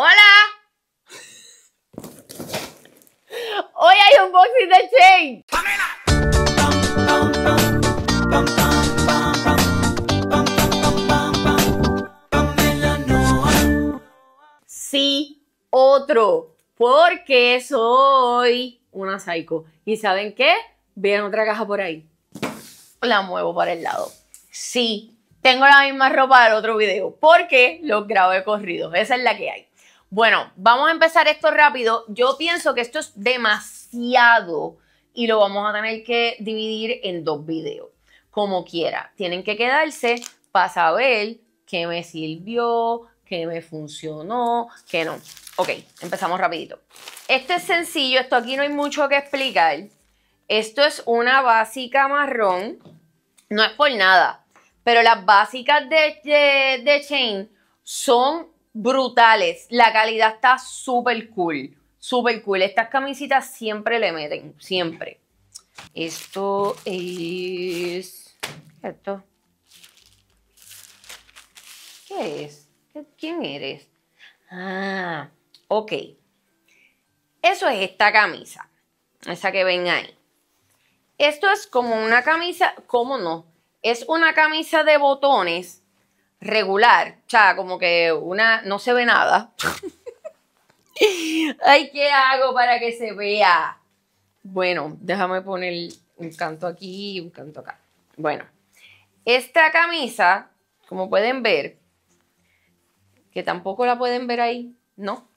¡Hola! Hoy hay un boxing de Chain. Sí, otro. Porque soy una psycho. ¿Y saben qué? Vean otra caja por ahí. La muevo para el lado. Sí, tengo la misma ropa del otro video. Porque los grabo de corridos. Esa es la que hay. Bueno, vamos a empezar esto rápido. Yo pienso que esto es demasiado y lo vamos a tener que dividir en dos videos, como quiera. Tienen que quedarse para saber qué me sirvió, qué me funcionó, qué no. Ok, empezamos rapidito. Este es sencillo, esto aquí no hay mucho que explicar. Esto es una básica marrón, no es por nada, pero las básicas de, de Chain son brutales. La calidad está súper cool. Súper cool. Estas camisitas siempre le meten. Siempre. Esto es. Esto. ¿Qué es? ¿Quién eres? Ah, ok. Eso es esta camisa. Esa que ven ahí. Esto es como una camisa. ¿Cómo no? Es una camisa de botones regular, o como que una no se ve nada. Ay, ¿qué hago para que se vea? Bueno, déjame poner un canto aquí y un canto acá. Bueno, esta camisa, como pueden ver, que tampoco la pueden ver ahí, ¿no?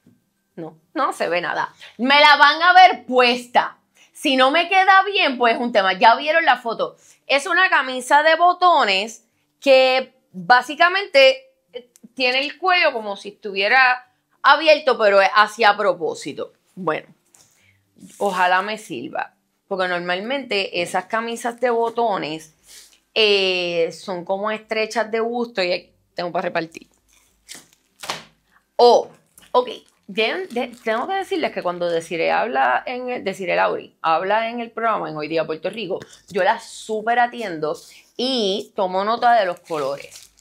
No, no se ve nada. Me la van a ver puesta. Si no me queda bien, pues es un tema. Ya vieron la foto. Es una camisa de botones que básicamente tiene el cuello como si estuviera abierto, pero es hacia propósito. Bueno, ojalá me sirva, porque normalmente esas camisas de botones eh, son como estrechas de gusto y tengo para repartir. Oh, ok, tengo que decirles que cuando Desiree habla en el, habla en el programa en Hoy Día Puerto Rico, yo la súper atiendo y tomo nota de los colores.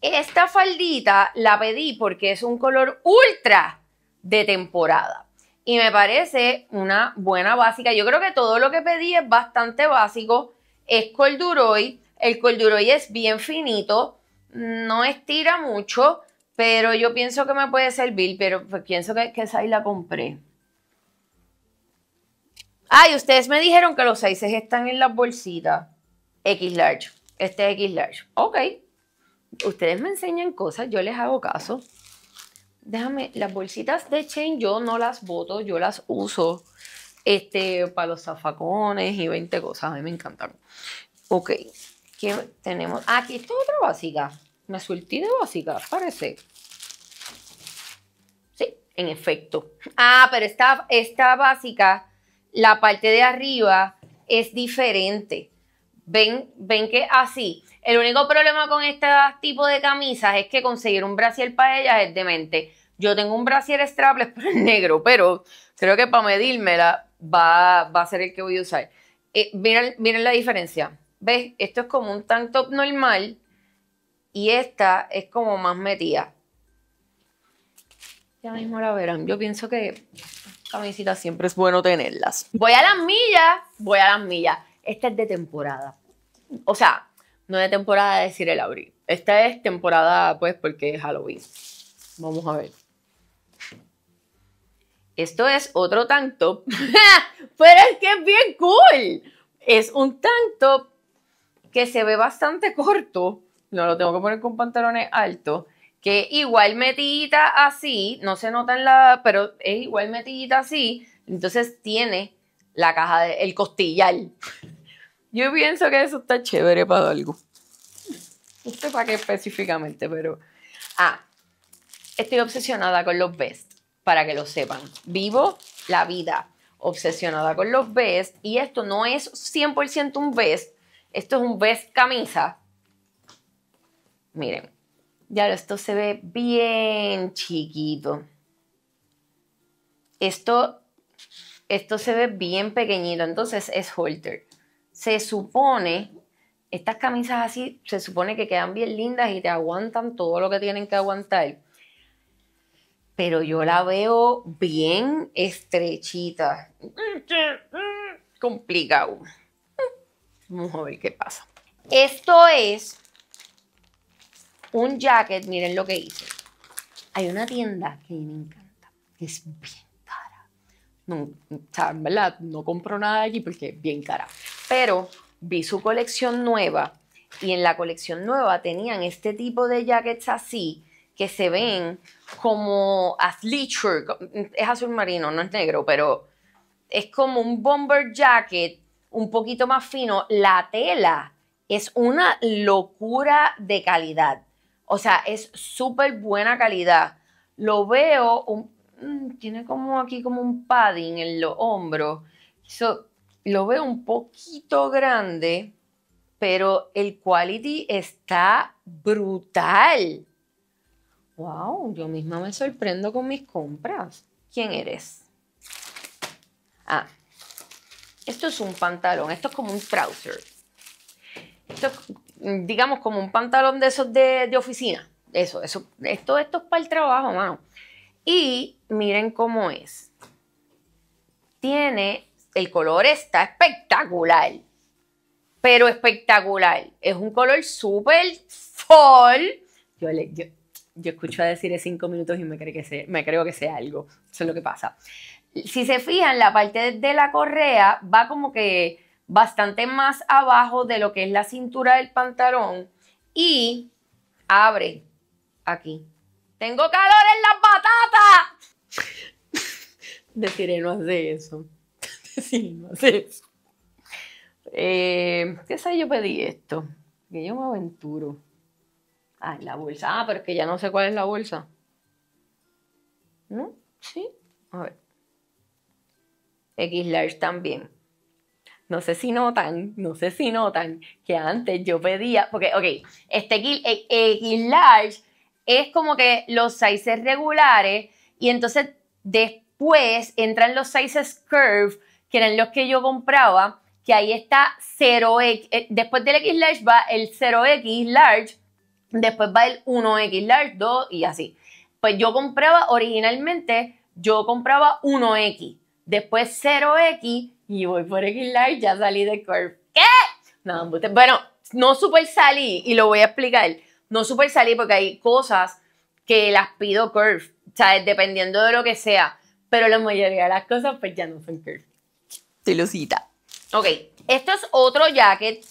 Esta faldita la pedí porque es un color ultra de temporada. Y me parece una buena básica. Yo creo que todo lo que pedí es bastante básico. Es corduroy. El corduroy es bien finito. No estira mucho pero yo pienso que me puede servir, pero pues, pienso que, esa ahí la compré. Ay, ustedes me dijeron que los 6 están en las bolsitas. X large. Este X large. Ok. Ustedes me enseñan cosas, yo les hago caso. Déjame, las bolsitas de Chain yo no las boto, yo las uso. Este, para los zafacones y 20 cosas. A mí me encantan. Ok. ¿Qué tenemos? Ah, aquí está otra básica. Una surtida básica, parece. Sí, en efecto. Ah, pero esta, básica, la parte de arriba es diferente. Ven, ven que así. El único problema con este tipo de camisas es que conseguir un brasier para ellas es demente. Yo tengo un brasier strapless, es negro, pero creo que para medírmela va, va a ser el que voy a usar. Eh, miren, miren la diferencia. ¿Ves? Esto es como un tank top normal y esta es como más metida. Ya mismo la verán. Yo pienso que camisitas siempre es bueno tenerlas. Voy a las millas, voy a las millas. Esta es de temporada. O sea, no de temporada de decir el abril. Esta es temporada, pues, porque es Halloween. Vamos a ver. Esto es otro tank top. Pero es que es bien cool. Es un tank top que se ve bastante corto no lo tengo que poner con pantalones altos, que igual metidita así, no se nota en la, pero es igual metidita así, entonces tiene la caja, de, el costillar. Yo pienso que eso está chévere para algo. No sé para qué específicamente, pero... Ah, estoy obsesionada con los vests para que lo sepan. Vivo la vida obsesionada con los vests y esto no es 100% un vest esto es un vest camisa Miren, ya esto se ve bien chiquito. Esto, esto se ve bien pequeñito, entonces es holter. Se supone, estas camisas así, se supone que quedan bien lindas y te aguantan todo lo que tienen que aguantar. Pero yo la veo bien estrechita. Complicado. Vamos a ver qué pasa. Esto es un jacket, miren lo que hice. Hay una tienda que me encanta, que es bien cara. No, en verdad, no compro nada allí porque es bien cara. Pero vi su colección nueva y en la colección nueva tenían este tipo de jackets así que se ven como athleisure, es azul marino, no es negro, pero es como un bomber jacket un poquito más fino. La tela es una locura de calidad. O sea, es súper buena calidad. Lo veo, mm, tiene como aquí como un padding en los hombros. lo veo un poquito grande, pero el quality está brutal. Wow, yo misma me sorprendo con mis compras. ¿Quién eres? Ah, esto es un pantalón, esto es como un trouser. Esto digamos, como un pantalón de esos de, oficina. Eso, eso, esto, esto es para el trabajo, mano. Y miren cómo es. Tiene, el color está espectacular, pero espectacular. Es un color súper full. Yo, le, yo, escucho a decir de cinco minutos y me, creo que sé me creo que sea algo. Eso es lo que pasa. Si se fijan, la parte de la correa va como que bastante más abajo de lo que es la cintura del pantalón y abre aquí. Tengo calor en las patatas! Deciré no hace eso. Deciré no hace eso. Eh, ¿Qué sé yo pedí esto? Que yo me aventuro. Ah, la bolsa. Ah, pero es que ya no sé cuál es la bolsa. ¿No? Sí. A ver. X también no sé si notan, no sé si notan que antes yo pedía, porque, ok, este X eh, large es como que los sizes regulares y entonces después entran los sizes curve, que eran los que yo compraba, que ahí está 0X, eh, después del X large va el 0X large, después va el 1X large, 2 y así. Pues yo compraba originalmente, yo compraba 1X, después 0X, y voy por X ya salí de Curve. ¿Qué? No, bueno, no super salí y lo voy a explicar. No super salí porque hay cosas que las pido Curve, ¿sabes? Dependiendo de lo que sea. Pero la mayoría de las cosas pues ya no son Curve. cita. Ok, esto es otro jacket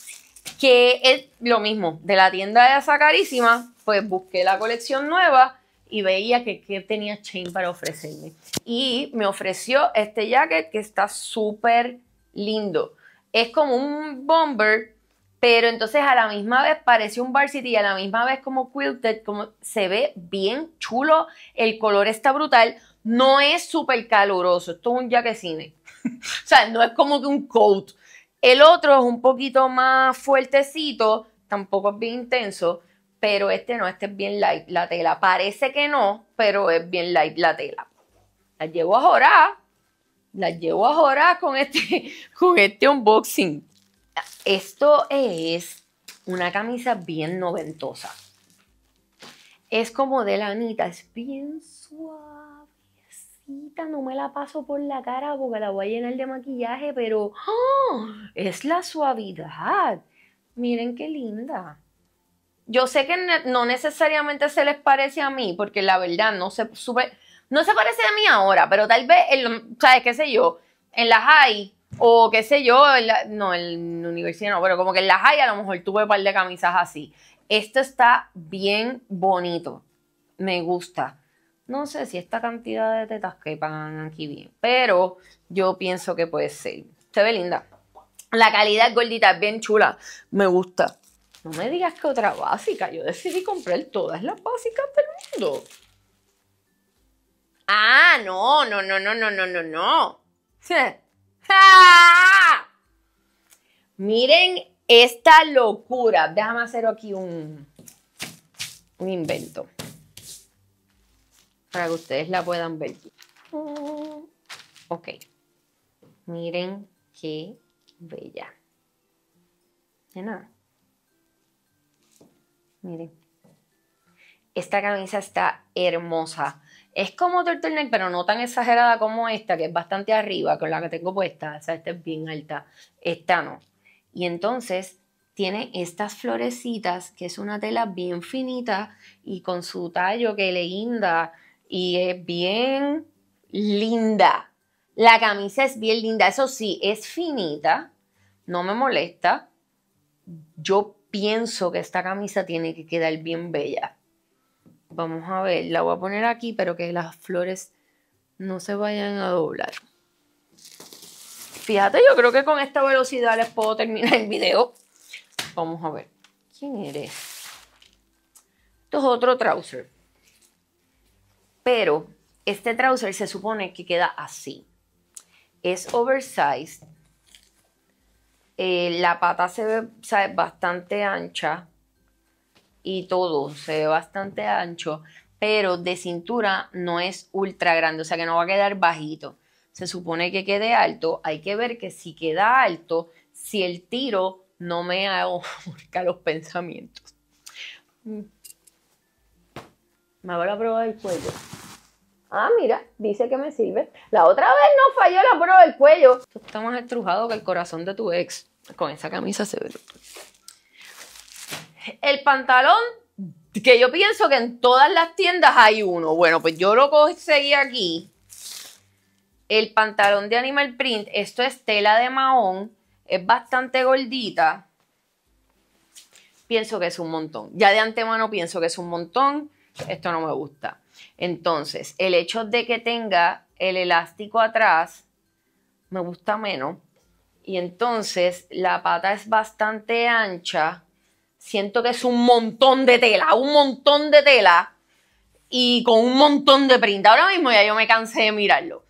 que es lo mismo, de la tienda de esa carísima, pues busqué la colección nueva y veía que tenía Chain para ofrecerme. Y me ofreció este jacket que está súper lindo. Es como un bomber, pero entonces a la misma vez parece un varsity y a la misma vez como quilted, como se ve bien chulo, el color está brutal, no es súper caluroso, esto es un jacket cine. o sea, no es como que un coat. El otro es un poquito más fuertecito, tampoco es bien intenso, pero este no, este es bien light la tela. Parece que no, pero es bien light la tela. La llevo a jorar, la llevo a jorar este, con este, unboxing. Esto es una camisa bien noventosa. Es como de lanita. es bien suavecita, no me la paso por la cara porque la voy a llenar de maquillaje, pero ¡ah! es la suavidad. Miren qué linda yo sé que no necesariamente se les parece a mí, porque la verdad no se, no se parece a mí ahora, pero tal vez, ¿sabes qué sé yo? En la high, o qué sé yo, no, en la universidad no, pero como que en la hay, a lo mejor tuve un par de camisas así. Esto está bien bonito, me gusta. No sé si esta cantidad de tetas que pagan aquí bien, pero yo pienso que puede ser. Se ve linda. La calidad gordita es bien chula, me gusta. No me digas que otra básica. Yo decidí comprar todas las básicas del mundo. Ah, no, no, no, no, no, no, no, no. Miren esta locura. Déjame hacer aquí un, un invento. Para que ustedes la puedan ver. Ok. Miren qué bella. De nada. Miren. Esta camisa está hermosa. Es como turtleneck, pero no tan exagerada como esta, que es bastante arriba, con la que tengo puesta. O sea, esta es bien alta. Esta no. Y entonces tiene estas florecitas, que es una tela bien finita y con su tallo que le linda y es bien linda. La camisa es bien linda, eso sí, es finita, no me molesta. Yo pienso que esta camisa tiene que quedar bien bella. Vamos a ver, la voy a poner aquí, pero que las flores no se vayan a doblar. Fíjate, yo creo que con esta velocidad les puedo terminar el video. Vamos a ver. ¿Quién eres? Esto es otro trouser. Pero este trouser se supone que queda así. Es oversized eh, la pata se ve bastante ancha y todo se ve bastante ancho, pero de cintura no es ultra grande, o sea que no va a quedar bajito. Se supone que quede alto, hay que ver que si queda alto, si el tiro no me ahorca los pensamientos. Mm. Me voy a probar el cuello. Ah, mira, dice que me sirve. La otra vez no falló la prueba del cuello. Esto está más estrujado que el corazón de tu ex. Con esa camisa se ve. El pantalón, que yo pienso que en todas las tiendas hay uno. Bueno, pues yo lo conseguí aquí. El pantalón de Animal Print. Esto es tela de mahón. Es bastante gordita. Pienso que es un montón. Ya de antemano pienso que es un montón. Esto no me gusta. Entonces, el hecho de que tenga el elástico atrás me gusta menos. Y entonces la pata es bastante ancha. Siento que es un montón de tela, un montón de tela y con un montón de print. Ahora mismo ya yo me cansé de mirarlo.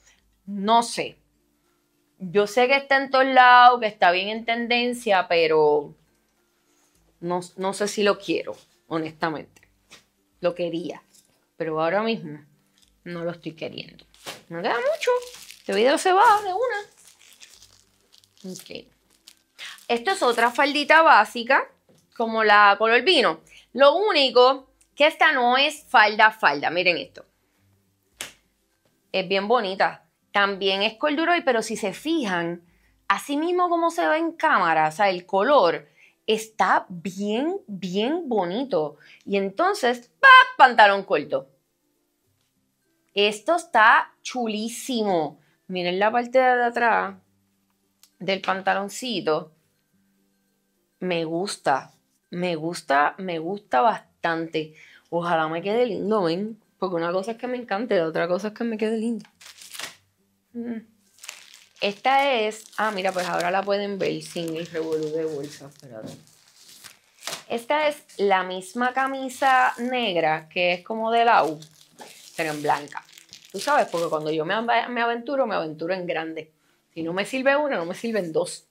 No sé. Yo sé que está en todos lados, que está bien en tendencia, pero no, no sé si lo quiero, honestamente. Lo quería pero ahora mismo no lo estoy queriendo. No queda mucho. Este video se va de una. Ok. Esto es otra faldita básica, como la color vino. Lo único que esta no es falda, falda. Miren esto. Es bien bonita. También es y pero si se fijan, así mismo como se ve en cámara, o sea, el color está bien, bien bonito. Y entonces, ¡pap! pantalón corto. Esto está chulísimo. Miren la parte de atrás del pantaloncito. Me gusta, me gusta, me gusta bastante. Ojalá me quede lindo, ven. Porque una cosa es que me encante, la otra cosa es que me quede lindo. Mm. Esta es. Ah, mira, pues ahora la pueden ver sin el revolú de bolsa. Espérate. Esta es la misma camisa negra que es como de la U, pero en blanca. Tú sabes, porque cuando yo me, aventuro, me aventuro en grande. Si no me sirve una, no me sirven dos.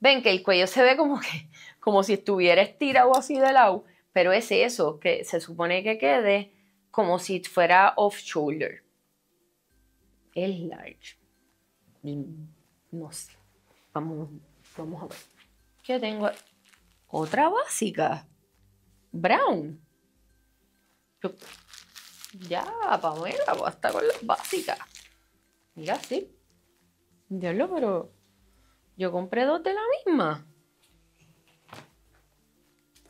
Ven que el cuello se ve como que, como si estuviera estirado así de U? pero es eso, que se supone que quede como si fuera off shoulder. Es large no sé. Vamos, vamos a ver. ¿Qué tengo otra básica. Brown. Ya, ya, Pamela, basta con las básicas. Mira, sí. Diablo, pero yo compré dos de la misma.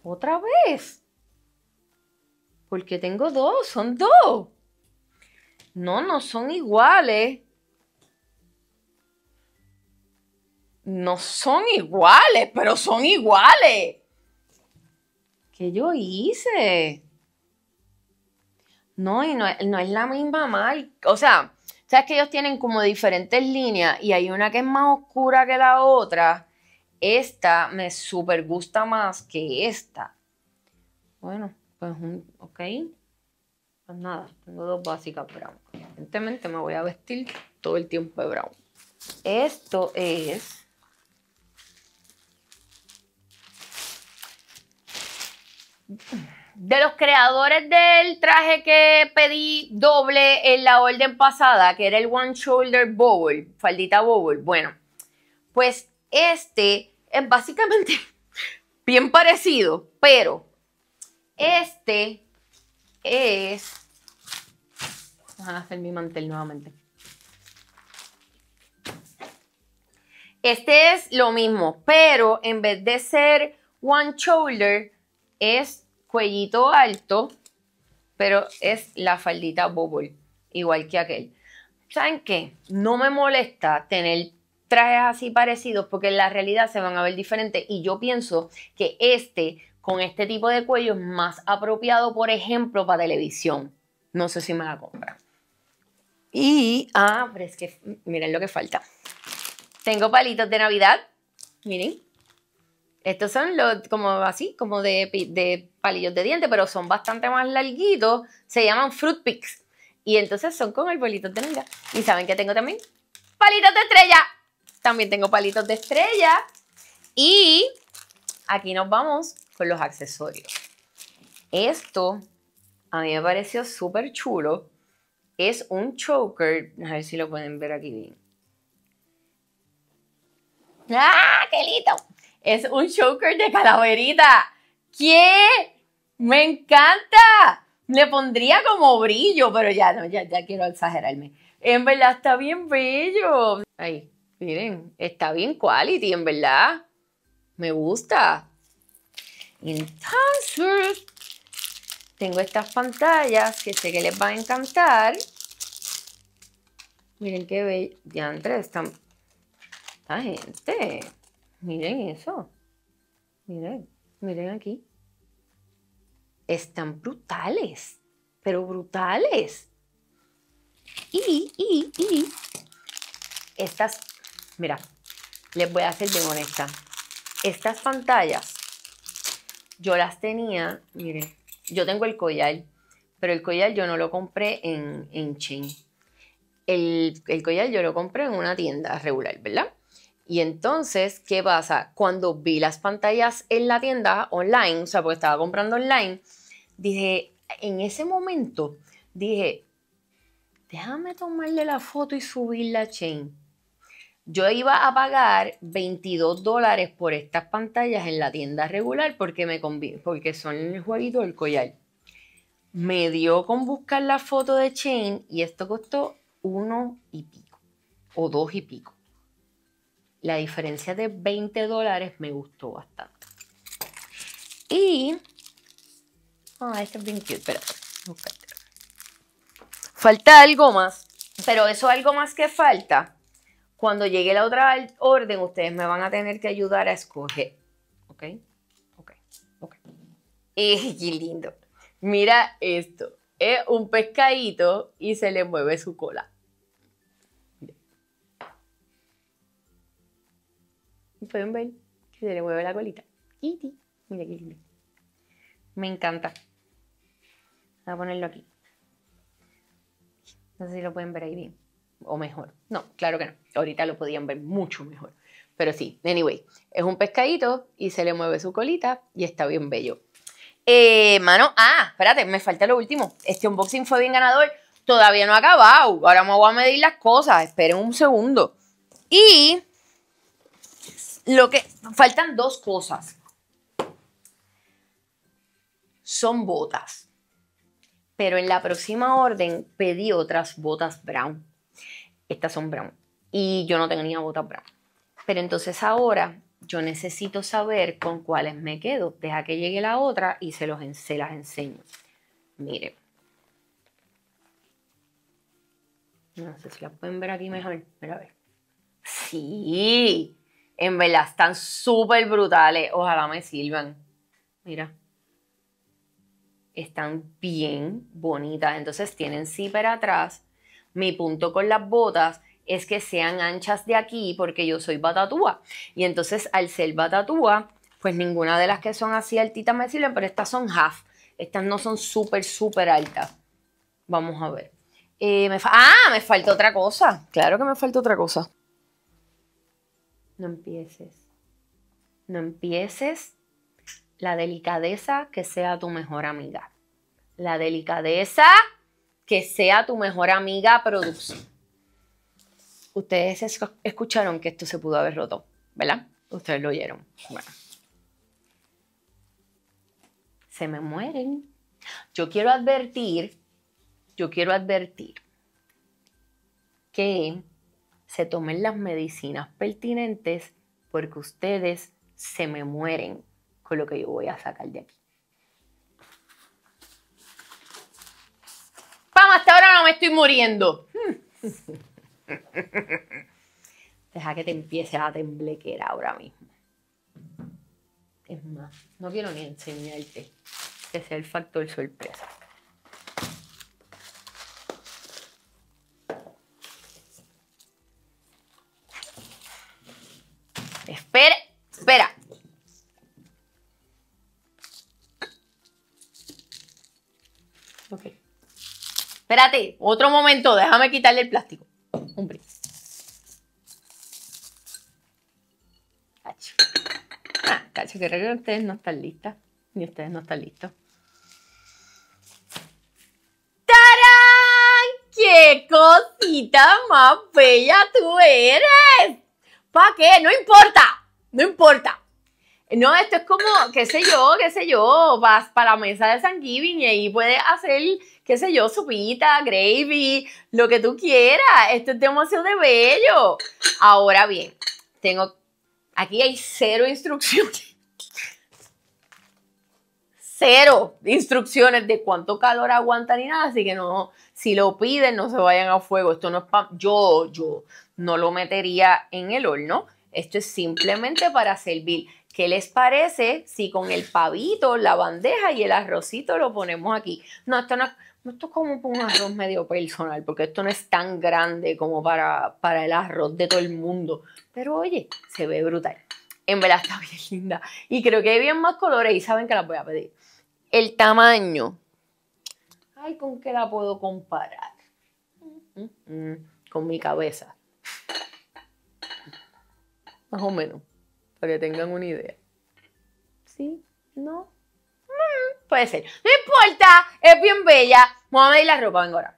Otra vez. Porque tengo dos, son dos. No, no son iguales. no son iguales, pero son iguales. ¿Qué yo hice? No, y no, es la misma marca. O sea, sabes que ellos tienen como diferentes líneas y hay una que es más oscura que la otra. Esta me súper gusta más que esta. Bueno, pues ok. Pues nada, tengo dos básicas brown. Evidentemente me voy a vestir todo el tiempo de brown. Esto es de los creadores del traje que pedí doble en la orden pasada, que era el One Shoulder Bowl, faldita bowl, bueno, pues este es básicamente bien parecido, pero este es... a hacer mi mantel nuevamente. Este es lo mismo, pero en vez de ser one shoulder, es cuellito alto, pero es la faldita bubble, igual que aquel. ¿Saben qué? No me molesta tener trajes así parecidos porque en la realidad se van a ver diferentes y yo pienso que este con este tipo de cuello es más apropiado, por ejemplo, para televisión. No sé si me la compran. Y, ah, pero es que miren lo que falta. Tengo palitos de Navidad. Miren, estos son los, como así, como de, palillos de diente, pero son bastante más larguitos. Se llaman fruit picks. Y entonces son con el bolito de mira. ¿Y saben que tengo también? Palitos de estrella. También tengo palitos de estrella. Y aquí nos vamos con los accesorios. Esto a mí me pareció súper chulo. Es un choker. A ver si lo pueden ver aquí bien. ¡Ah, qué lindo! Es un choker de calaverita. ¿Qué? Me encanta. Le pondría como brillo, pero ya no, ya, ya quiero exagerarme. En verdad está bien bello. Ay, miren, está bien quality, en verdad. Me gusta. Entonces, tengo estas pantallas que sé que les va a encantar. Miren qué bello. andrés están. Esta gente. Miren eso. Miren, miren aquí. Están brutales, pero brutales. Y, y, y. Estas, mira, les voy a hacer bien honesta. Estas pantallas, yo las tenía, miren, yo tengo el collar, pero el collar yo no lo compré en, en Chain. El, el collar yo lo compré en una tienda regular, ¿verdad? Y entonces, ¿qué pasa? Cuando vi las pantallas en la tienda online, o sea, porque estaba comprando online, dije, en ese momento, dije, déjame tomarle la foto y subirla a Chain. Yo iba a pagar 22 dólares por estas pantallas en la tienda regular porque, me porque son el jueguito del collar. Me dio con buscar la foto de Chain y esto costó uno y pico, o dos y pico. La diferencia de 20 dólares me gustó bastante. Y... Ah, oh, este es bien Falta algo más, pero eso algo más que falta. Cuando llegue la otra orden, ustedes me van a tener que ayudar a escoger. ¿Ok? Ok, ok. Eh, ¡Qué lindo! Mira esto. Es un pescadito y se le mueve su cola. Pueden ver que se le mueve la colita. Kitty, mira qué lindo. Me encanta. Voy a ponerlo aquí. No sé si lo pueden ver ahí bien. O mejor. No, claro que no. Ahorita lo podían ver mucho mejor. Pero sí, anyway, es un pescadito y se le mueve su colita y está bien bello. Eh, mano, ah, espérate, me falta lo último. Este unboxing fue bien ganador. Todavía no ha acabado. Ahora me voy a medir las cosas. Esperen un segundo. Y lo que faltan dos cosas. Son botas. Pero en la próxima orden pedí otras botas brown. Estas son brown. Y yo no tenía botas brown. Pero entonces ahora yo necesito saber con cuáles me quedo. Deja que llegue la otra y se, los, las enseño. Mire. No sé si las pueden ver aquí mejor. Mira, ver. Sí. En verdad, están súper brutales. Ojalá me sirvan. Mira. Están bien bonitas. Entonces tienen zipper atrás. Mi punto con las botas es que sean anchas de aquí porque yo soy batatúa. Y entonces al ser batatúa, pues ninguna de las que son así altitas me sirven, pero estas son half. Estas no son súper, súper altas. Vamos a ver. Eh, ah, me falta otra cosa. Claro que me falta otra cosa no empieces. No empieces la delicadeza que sea tu mejor amiga. La delicadeza que sea tu mejor amiga producción. Ustedes escucharon que esto se pudo haber roto, ¿verdad? Ustedes lo oyeron. Bueno. Se me mueren. Yo quiero advertir, yo quiero advertir que se tomen las medicinas pertinentes porque ustedes se me mueren con lo que yo voy a sacar de aquí. Pam, hasta ahora no me estoy muriendo. Deja que te empiece a temblequear ahora mismo. Es más, no quiero ni enseñarte que sea el factor sorpresa. Espérate, otro momento, déjame quitarle el plástico. Hombre. Cacho. Ah, cacho, creo que ustedes no están listas. Ni ustedes no están listos. ¡Tarán! ¡Qué cosita más bella tú eres! ¿Para qué? No importa. No importa. No, esto es como, qué sé yo, qué sé yo, vas para la mesa de San y ahí puedes hacer, qué sé yo, sopita, gravy, lo que tú quieras. Esto es demasiado de bello. Ahora bien, tengo, aquí hay cero instrucciones. Cero instrucciones de cuánto calor aguanta ni nada, así que no, si lo piden, no se vayan a fuego. Esto no es para, yo, yo no lo metería en el horno. Esto es simplemente para servir. ¿Qué les parece si con el pavito, la bandeja y el arrocito lo ponemos aquí? No, esto no es, esto es como un arroz medio personal, porque esto no es tan grande como para, para el arroz de todo el mundo. Pero oye, se ve brutal. En verdad está bien linda. Y creo que hay bien más colores y saben que las voy a pedir. El tamaño. Ay, ¿con qué la puedo comparar? Mm, mm, mm, con mi cabeza. Más o menos para que tengan una idea. ¿Sí? ¿No? Mm, puede ser. No importa, es bien bella. Vamos a medir la ropa, venga ahora.